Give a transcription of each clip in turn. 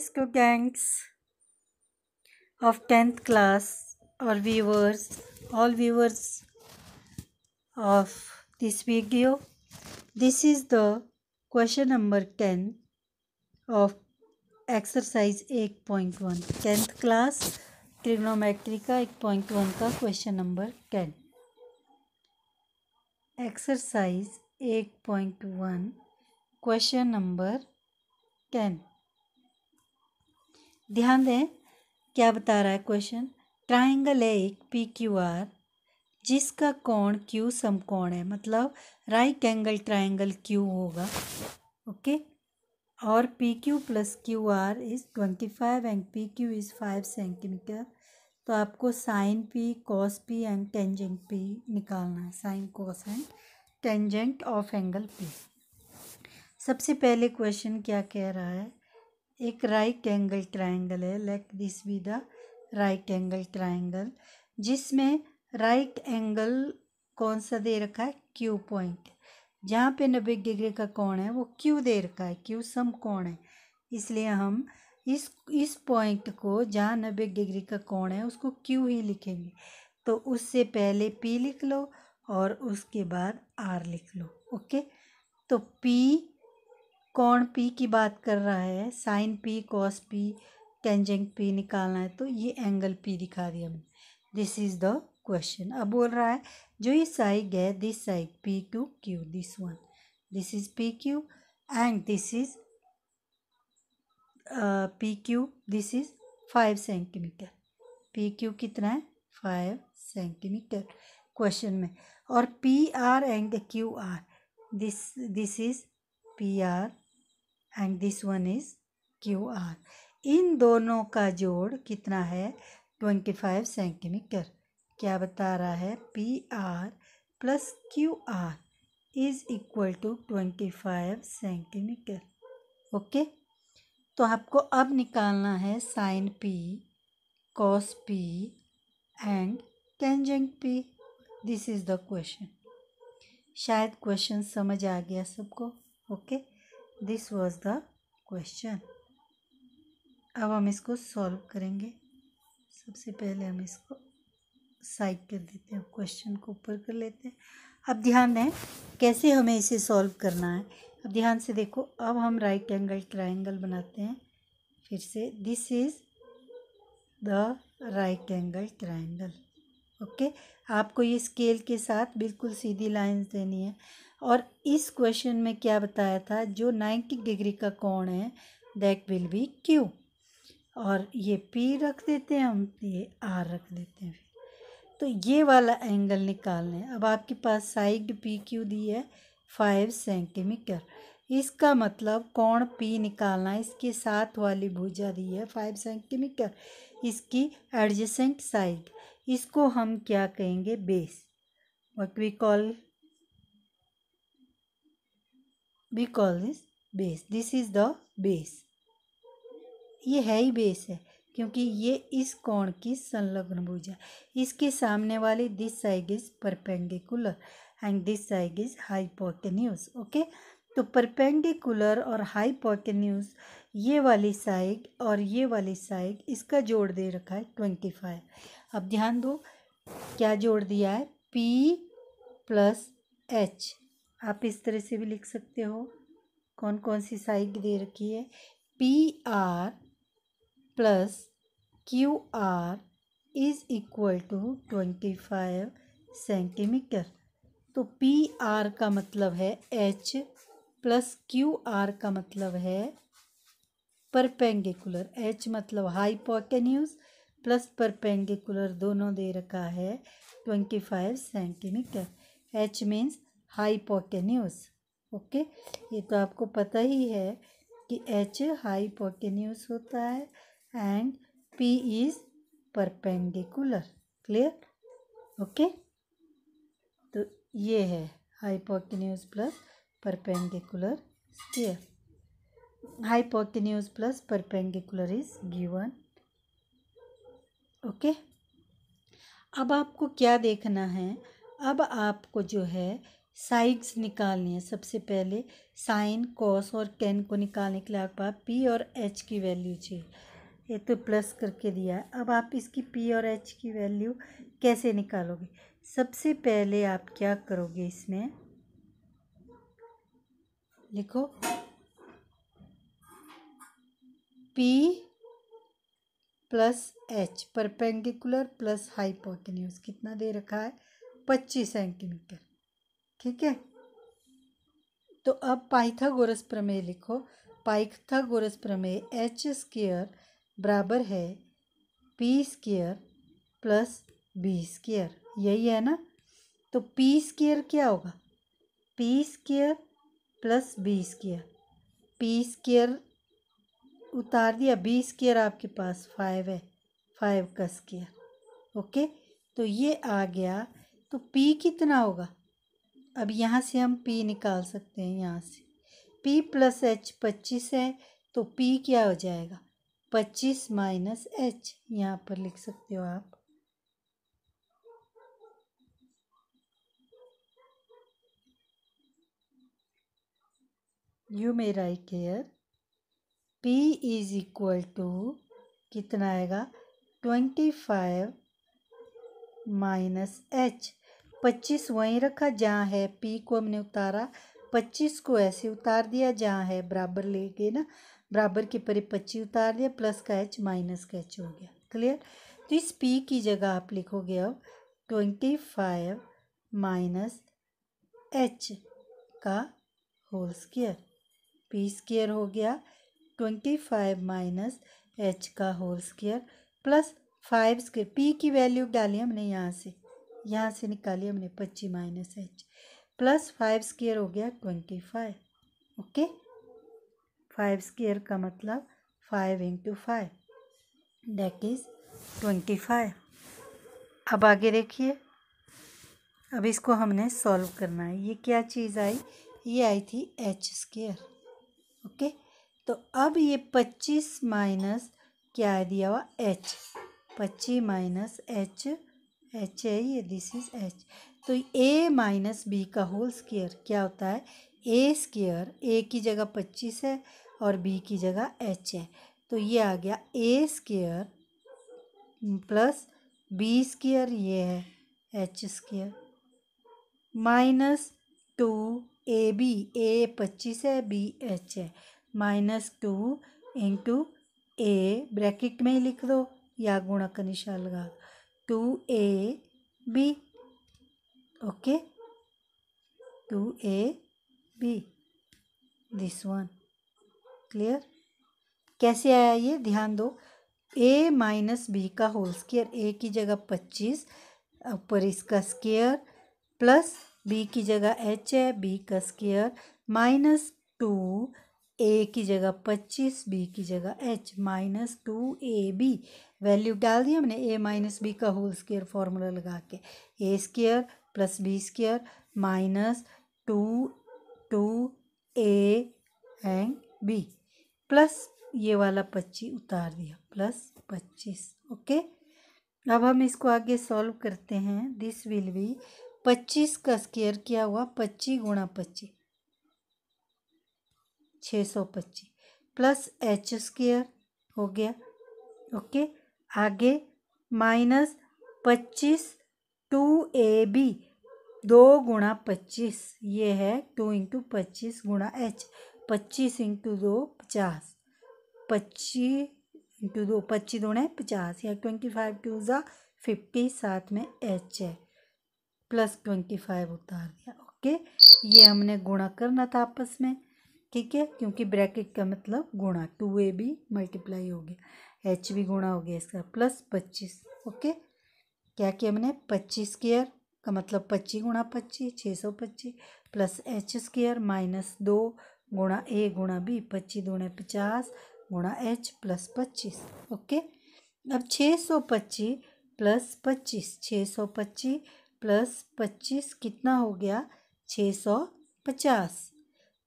Students of tenth class और viewers all viewers of this video this is the question number ten of exercise एक point one tenth class trigonometry का एक point one का question number ten exercise एक point one question number ten ध्यान दें क्या बता रहा है क्वेश्चन ट्राइंगल है एक पी क्यू आर जिसका कोण क्यू समकोण है मतलब राइट एंगल ट्राइंगल क्यू होगा ओके और P Q plus Q R is twenty five and P Q is five centimetre तो आपको sine P cos P and tangent P निकालना है sine cos and tangent of angle P सबसे पहले question क्या कह रहा है एक राइट एंगल ट्राइंगल है let this be the right angle triangle जिसमें राइट एंगल कौन सा दे रखा है क्यू पॉइंट जहाँ पे नब्बे डिग्री का कोण है वो क्यू दे रखा है क्यू सम कोण है इसलिए हम इस इस पॉइंट को जहाँ नब्बे डिग्री का कोण है उसको क्यू ही लिखेंगे तो उससे पहले पी लिख लो और उसके बाद आर लिख लो ओके तो पी कौन पी की बात कर रहा है sine P cos P tangent P निकालना है तो ये एंगल पी दिखा दिया हमने दिस इज़ द क्वेश्चन अब बोल रहा है जो ये साइड है this side P to Q this one this is P Q and this is P Q this is five centimetre P Q कितना है फाइव सेंटीमीटर क्वेश्चन में और P R and Q R this this is P R and this one is Q R इन दोनों का जोड़ कितना है ट्वेंटी फाइव सेंटीमीटर क्या बता रहा है P R plus Q R is equal to twenty five centimetre okay तो आपको अब निकालना है sine P cos P and tangent P this is the question शायद क्वेश्चन समझ आ गया सबको okay okay? This was the question अब हम इसको सॉल्व करेंगे सबसे पहले हम इसको साइड कर देते हैं क्वेश्चन को ऊपर कर लेते हैं अब ध्यान दें कैसे हमें इसे सॉल्व करना है अब ध्यान से देखो अब हम राइट एंगल ट्राइंगल बनाते हैं फिर से this is the right angle triangle okay आपको ये स्केल के साथ बिल्कुल सीधी लाइंस देनी है और इस क्वेश्चन में क्या बताया था जो नाइन्टी डिग्री का कोण है दैट विल बी क्यू और ये पी रख देते हैं हम ये आर रख देते हैं तो ये वाला एंगल निकालना है अब आपके पास साइड पी क्यू दी है फाइव सेंटीमीटर इसका मतलब कोण पी निकालना है इसके साथ वाली भुजा दी है फाइव सेंटीमीटर इसकी एडजेसेंट साइड इसको हम क्या कहेंगे base what we call we call this base this is the base ये है ही बेस है क्योंकि ये इस कोण की संलग्न भुजा इसके सामने वाली this side is perpendicular and this side is hypotenuse okay तो परपेंडिकुलर और हाइपोटेन्यूज ये वाली साइड और ये वाली साइड इसका जोड़ दे रखा है ट्वेंटी फाइव अब ध्यान दो क्या जोड़ दिया है पी प्लस एच आप इस तरह से भी लिख सकते हो कौन कौन सी साइड दे रखी है P R plus Q R is equal to twenty five centimetre तो पी आर का मतलब है एच प्लस क्यू आर का मतलब है परपेंडिकुलर एच मतलब हाई पॉकेन्यूज़ प्लस परपेंडिकुलर दोनों दे रखा है twenty five centimetre H means hypotenuse okay ये तो आपको पता ही है कि एच हाईपोटेन्यूस होता है and P is perpendicular clear okay तो ये है hypotenuse plus perpendicular square hypotenuse plus perpendicular is given okay अब आपको क्या देखना है अब आपको जो है साइड्स निकालनी है सबसे पहले साइन कॉस और टेन को निकालने के लिए आपके पास पी और एच की वैल्यू चाहिए ये तो प्लस करके दिया है अब आप इसकी पी और एच की वैल्यू कैसे निकालोगे सबसे पहले आप क्या करोगे इसमें लिखो P plus H perpendicular plus hypotenuse कितना दे रखा है पच्चीस सेंटीमीटर ठीक है तो अब पाइथागोरस प्रमेय लिखो पाइथागोरस प्रमेय एच स्केयर बराबर है P square plus B square यही है ना तो पी स्केयर क्या होगा P square plus B square P square उतार दिया बी स्केयर आपके पास फाइव है फाइव का स्केयर ओके तो ये आ गया तो पी कितना होगा अब यहाँ से हम पी निकाल सकते हैं यहाँ से पी प्लस एच पच्चीस है तो पी क्या हो जाएगा पच्चीस माइनस एच यहाँ पर लिख सकते हो आप you may write care P is equal to कितना आएगा ट्वेंटी फाइव माइनस एच पच्चीस वहीं रखा जहाँ है पी को हमने उतारा पच्चीस को ऐसे उतार दिया जहाँ है बराबर ले गए ना बराबर के परे पच्चीस उतार दिया प्लस का एच माइनस का एच हो गया क्लियर तो इस पी की जगह आप लिखोगे अब ट्वेंटी फाइव माइनस एच का होल स्केयर पी स्केयर हो गया ट्वेंटी फाइव माइनस एच का whole square plus five square P की वैल्यू डाली हमने यहाँ से यहाँ से निकाली हमने पच्चीस minus H plus five square हो गया twenty five okay five square का मतलब five into five that is twenty five अब आगे देखिए अब इसको हमने सॉल्व करना है ये क्या चीज़ आई ये आई थी एच स्केयर ओके तो अब ये पच्चीस माइनस क्या है दिया हुआ एच पच्चीस माइनस एच एच है ये दिस इज एच तो ए माइनस बी का होल स्केयर क्या होता है ए स्केयर ए की जगह पच्चीस है और बी की जगह एच है तो ये आ गया A square plus B square ये है H square minus two A B A पच्चीस है बी एच है minus two into A bracket में ही लिख दो या गुणा का निशान लगा two A B okay two A B this one clear कैसे आया ये ध्यान दो ए माइनस बी का होल स्केयर ए की जगह पच्चीस ऊपर इसका स्केयर प्लस बी की जगह एच है बी का स्केयर माइनस टू ए की जगह पच्चीस बी की जगह H minus two A B value डाल दिया हमने ए माइनस बी का होल स्केयर फार्मूला लगा के A square plus B square minus two two A and B plus ये वाला पच्चीस उतार दिया प्लस पच्चीस ओके अब हम इसको आगे सॉल्व करते हैं दिस विल बी पच्चीस का स्केयर क्या हुआ पच्चीस गुणा पच्चीस छः सौ पच्चीस प्लस एच स्क्र हो गया ओके आगे माइनस पच्चीस टू ए बी दो गुणा पच्चीस ये है टू इंटू पच्चीस गुणा एच पच्चीस इंटू दो पचास पच्चीस इंटू दो पच्चीस दूने पचास या ट्वेंटी फाइव टू ज़ा फिफ्टी साथ में एच है प्लस ट्वेंटी फाइव उतार दिया ओके ये हमने गुणा करना था आपस में ठीक है क्योंकि ब्रैकेट का मतलब गुणा टू ए भी मल्टीप्लाई हो गया एच भी गुणा हो गया इसका प्लस पच्चीस ओके क्या किया मैंने पच्चीस स्केयर का मतलब पच्चीस गुणा पच्चीस छः सौ पच्चीस प्लस एच स्केयर माइनस दो गुणा ए गुणा बी पच्चीस गुणा पचास गुणा एच प्लस पच्चीस ओके अब छः सौ पच्चीस प्लस पच्चीस छः सौ पच्चीस प्लस पच्चीस कितना हो गया छः सौ पचास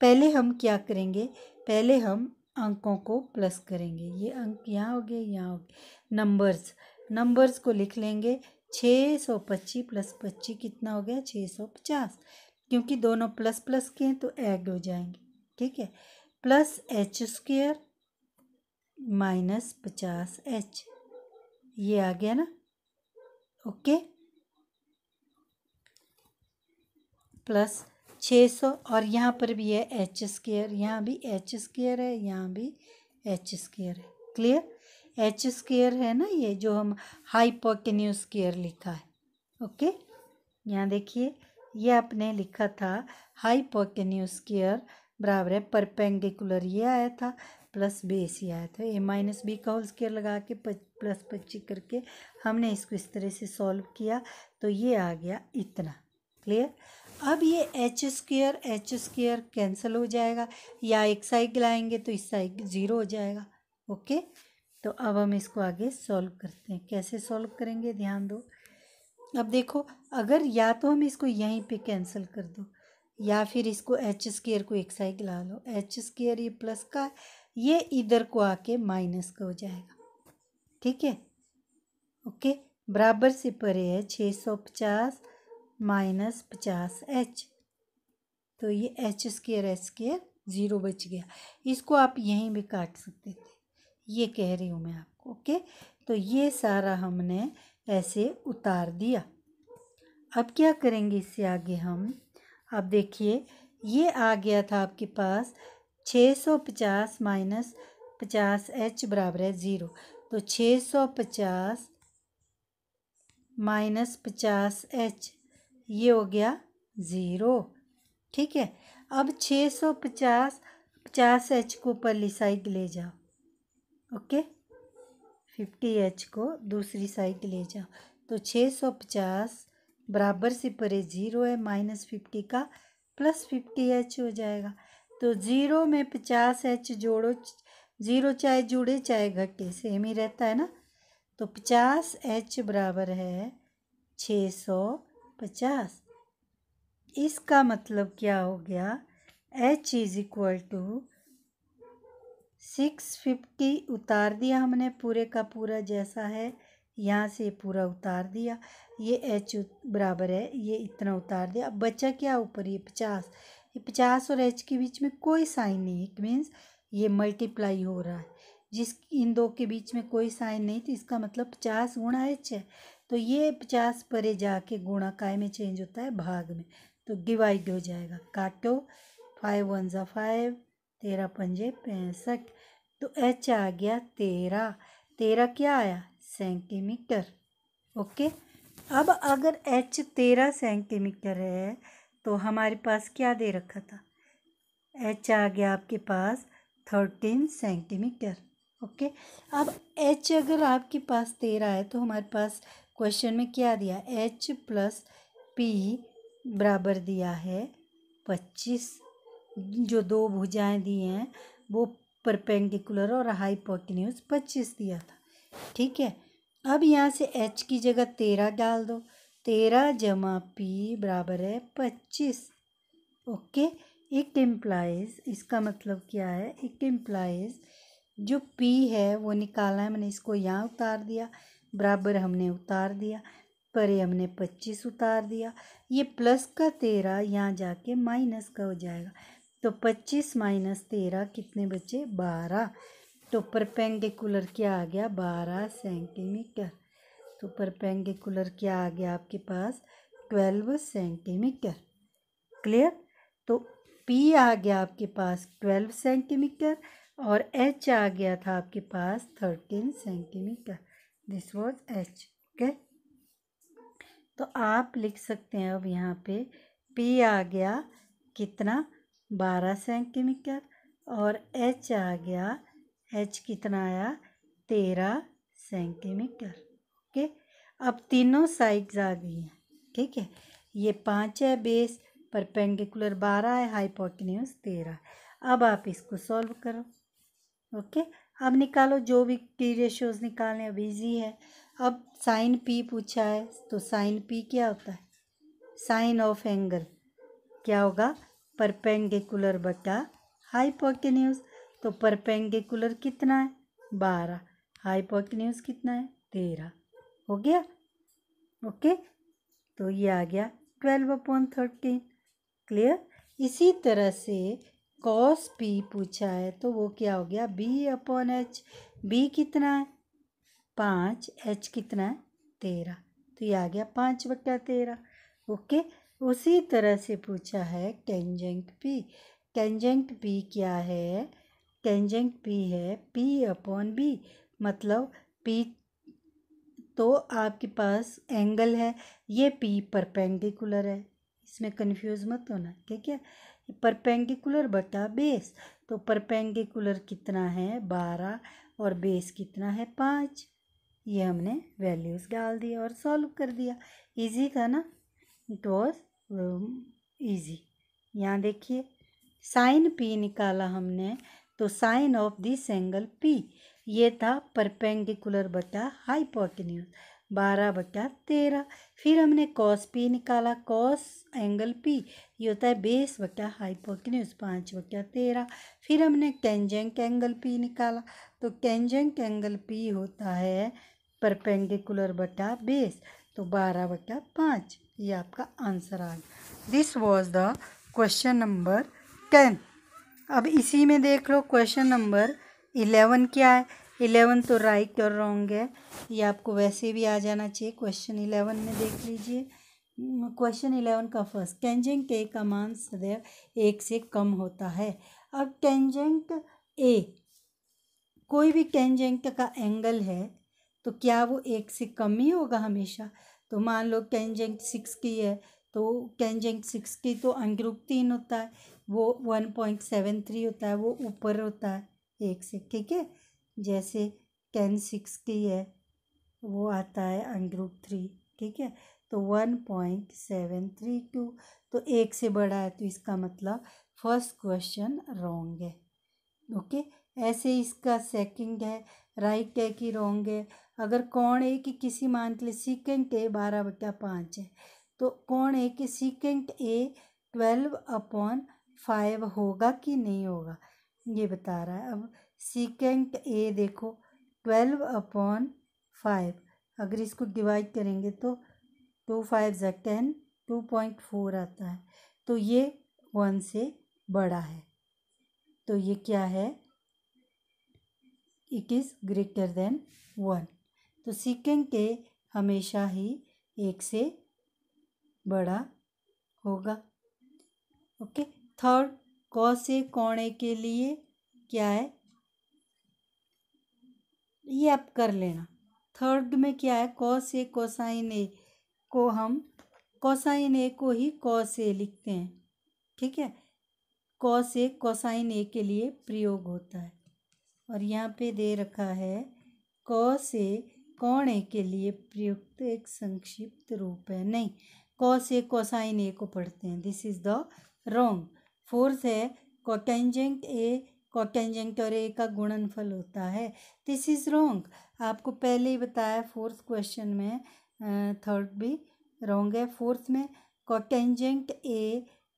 पहले हम क्या करेंगे पहले हम अंकों को प्लस करेंगे ये अंक यहाँ हो गए यहाँ हो गए नंबर्स नंबर्स को लिख लेंगे छः सौ पच्चीस प्लस पच्चीस कितना हो गया छः सौ पचास क्योंकि दोनों प्लस प्लस के हैं तो ऐड हो जाएंगे ठीक है प्लस एच स्क्वेयर माइनस पचास एच ये आ गया ना ओके प्लस छः सौ और यहाँ पर भी है एच स्केयर यहाँ भी एच स्केयर है यहाँ भी एच स्केयर है क्लियर एच स्केयर है ना ये जो हम हाइपोटेन्यूस स्केयर लिखा है ओके यहाँ देखिए ये आपने लिखा था हाइपोटेन्यूस स्केयर बराबर है परपेंडिकुलर ये आया था प्लस बेस ये आया था ए माइनस बी का होल स्केयर लगा के पच, प्लस पच्चीस करके हमने इसको इस तरह से सॉल्व किया तो ये आ गया इतना क्लियर अब ये H square H square cancel हो जाएगा या एक साइड लाएंगे तो इस साइड ज़ीरो हो जाएगा ओके तो अब हम इसको आगे सॉल्व करते हैं कैसे सॉल्व करेंगे ध्यान दो अब देखो अगर या तो हम इसको यहीं पे कैंसिल कर दो या फिर इसको एच स्क्र को एक साइड ला लो एच स्क्र ये प्लस का ये इधर को आके माइनस का हो जाएगा ठीक है ओके बराबर से परे है छः सौ पचास माइनस पचास एच तो ये H square H square zero बच गया इसको आप यहीं भी काट सकते थे ये कह रही हूँ मैं आपको ओके तो ये सारा हमने ऐसे उतार दिया अब क्या करेंगे इससे आगे हम अब देखिए ये आ गया था आपके पास छः सौ पचास माइनस पचास एच बराबर है ज़ीरो तो छः सौ पचास माइनस पचास एच ये हो गया ज़ीरो ठीक है अब छः सौ पचास पचास एच को ऊपर ली साइड ले जाओ ओके फिफ्टी एच को दूसरी साइड ले जाओ तो छः सौ पचास बराबर से परे ज़ीरो है माइनस फिफ्टी का प्लस फिफ्टी एच हो जाएगा तो ज़ीरो में पचास एच जोड़ो ज़ीरो चाहे जुड़े चाहे घटे सेम ही रहता है ना तो पचास एच बराबर है छः सौ पचास इसका मतलब क्या हो गया H is equal to six fifty उतार दिया हमने पूरे का पूरा जैसा है यहाँ से पूरा उतार दिया ये एच बराबर है ये इतना उतार दिया अब बचा क्या ऊपर ये पचास ये पचास और एच के बीच में कोई साइन नहीं इट मीन्स ये मल्टीप्लाई हो रहा है जिस इन दो के बीच में कोई साइन नहीं तो इसका मतलब पचास गुणा एच है तो ये पचास परे जाके गुणा काय में चेंज होता है भाग में तो डिवाइड हो जाएगा काटो फाइव वन ज़ा फाइव तेरह पंजे पैंसठ तो एच आ गया तेरह तेरह क्या आया सेंटीमीटर ओके अब अगर एच तेरह सेंटीमीटर है तो हमारे पास क्या दे रखा था एच आ गया आपके पास थर्टीन सेंटीमीटर ओके अब एच अगर आपके पास तेरह है तो हमारे पास क्वेश्चन में क्या दिया एच प्लस पी बराबर दिया है पच्चीस जो दो भुजाएं दी हैं वो परपेंडिकुलर और हाइपोटिन्यूज पच्चीस दिया था ठीक है अब यहाँ से एच की जगह तेरह डाल दो तेरह जमा पी बराबर है पच्चीस ओके इट एम्प्लाइज इसका मतलब क्या है इट एम्प्लाइज जो पी है वो निकाला है मैंने इसको यहाँ उतार दिया बराबर हमने उतार दिया परे हमने पच्चीस उतार दिया ये प्लस का तेरह यहाँ जाके माइनस का हो जाएगा तो पच्चीस माइनस तेरह कितने बचे बारह तो परपेंडिकुलर क्या आ गया बारह सेंटीमीटर तो परपेंडिकुलर क्या आ गया आपके पास ट्वेल्व सेंटीमीटर क्लियर तो पी आ गया आपके पास ट्वेल्व सेंटीमीटर और एच आ गया था आपके पास thirteen centimetre this was H okay तो आप लिख सकते हैं अब यहाँ पे पी आ गया कितना बारह सेंटीमीटर और एच आ गया एच कितना आया तेरह सेंटीमीटर ओके अब तीनों साइड्स आ गई हैं ठीक है ये पाँच है बेस पर पेंडिकुलर बारह है हाइपोटन्यूज तेरह अब आप इसको सॉल्व करो ओके अब निकालो जो भी की रेशियोज निकालने अब ईजी है अब साइन पी पूछा है तो साइन पी क्या होता है साइन ऑफ एंगल क्या होगा परपेंडिकुलर बटा हाइपोटेन्यूज तो परपेंडिकुलर कितना है बारह हाइपोटेन्यूज कितना है तेरह हो गया ओके तो ये आ गया ट्वेल्व अपॉन थर्टीन क्लियर इसी तरह से कॉस पी पूछा है तो वो क्या हो गया बी अपॉन एच बी कितना है पाँच एच कितना है तेरह तो ये आ गया पाँच बट्टा तेरह ओके उसी तरह से पूछा है टेंजेंट पी टेंजेंट पी क्या है टेंजेंट पी है पी अपॉन बी मतलब पी तो आपके पास एंगल है ये पी परपेंडिकुलर है इसमें कन्फ्यूज़ मत होना ठीक है परपेंडिकुलर बटा बेस तो परपेंडिकुलर कितना है बारह और बेस कितना है पाँच ये हमने वैल्यूज़ डाल दिया और सॉल्व कर दिया इजी था ना इट वॉज ईजी यहाँ देखिए साइन पी निकाला हमने तो sine of this angle P ये था परपेंडिकुलर बटा हाइपोटेन्यूज बारह बटा तेरह फिर हमने कॉस पी निकाला कॉस एंगल पी ये होता है बेस बट्टा हाइपोकिन्यूज पाँच बट्टा तेरह फिर हमने कैंजेंक एंगल पी निकाला तो कैंजेंक एंगल पी होता है परपेंडिकुलर बट्टा बेस तो बारह बट्टा पाँच ये आपका आंसर आ गया this was the question number ten अब इसी में देख लो क्वेश्चन नंबर इलेवन क्या है इलेवन तो राइट और रॉन्ग है ये आपको वैसे भी आ जाना चाहिए क्वेश्चन इलेवन में देख लीजिए क्वेश्चन इलेवन का फर्स्ट कैंजेंग के का मान सदैव एक से कम होता है अब कैंजेंग ए कोई भी कैंजेंग का एंगल है तो क्या वो एक से कम ही होगा हमेशा तो मान लो कैंजेंग सिक्स की है तो कैंजेंग सिक्स की तो अंग्रुप तीन होता है वो वन पॉइंट सेवन थ्री होता है वो ऊपर होता है एक से ठीक है जैसे कैन सिक्स की है वो आता है अंग्रुप थ्री ठीक है तो one point seven three two तो एक से बड़ा है तो इसका मतलब फर्स्ट क्वेश्चन रॉन्ग है ओके ऐसे इसका सेकंड है राइट है कि रॉन्ग है अगर कौन है कि किसी मान के लिए सिकेंट ए बारह बटा पाँच है तो कौन है कि secant A twelve upon five होगा कि नहीं होगा ये बता रहा है अब सीकेंट ए देखो ट्वेल्व अपॉन फाइव अगर इसको डिवाइड करेंगे तो टू फाइव ज़ा टेन टू पॉइंट फोर आता है तो ये वन से बड़ा है तो ये क्या है it is greater than one तो सिकेंड के हमेशा ही एक से बड़ा होगा ओके थर्ड कौ से कौड़े के लिए क्या है ये आप कर लेना थर्ड में क्या है कॉस ए कोसाइन ए को हम कोसाइन ए को ही कॉस ए लिखते हैं ठीक है कॉस ए कोसाइन ए के लिए प्रयोग होता है और यहाँ पे दे रखा है कॉस ए कौन ए के लिए प्रयुक्त एक संक्षिप्त रूप है नहीं कॉस ए कोसाइन ए को पढ़ते हैं this is the wrong fourth है कोटेंजेंट ए कॉटेंजेंट और ए का गुणनफल होता है दिस इज़ रॉन्ग आपको पहले ही बताया फोर्थ क्वेश्चन में थर्ड भी रॉन्ग है फोर्थ में कॉटेंजेंट ए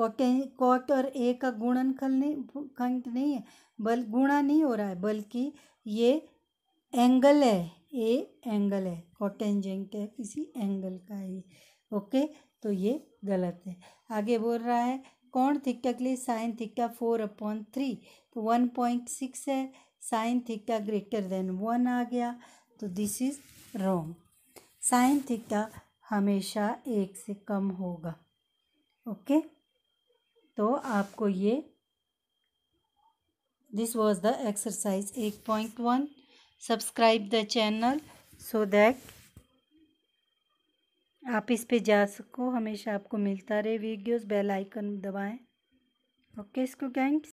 कॉटें कॉट और ए का गुणनफल नहीं खंड नहीं है बल गुणा नहीं हो रहा है बल्कि ये एंगल है ए एंगल है कॉटेंजेंट है किसी एंगल का ही ओके तो ये गलत है आगे बोल रहा है कोण थीटा के लिए sine theta four upon three तो वन पॉइंट सिक्स है sine theta greater than one आ गया तो this is wrong sine theta हमेशा एक से कम होगा ओके तो आपको ये this was the exercise eight point one subscribe the channel so that आप इस पे जा सको हमेशा आपको मिलता रहे वीडियोस बेल आइकन दबाएं ओके इसको गैंग्स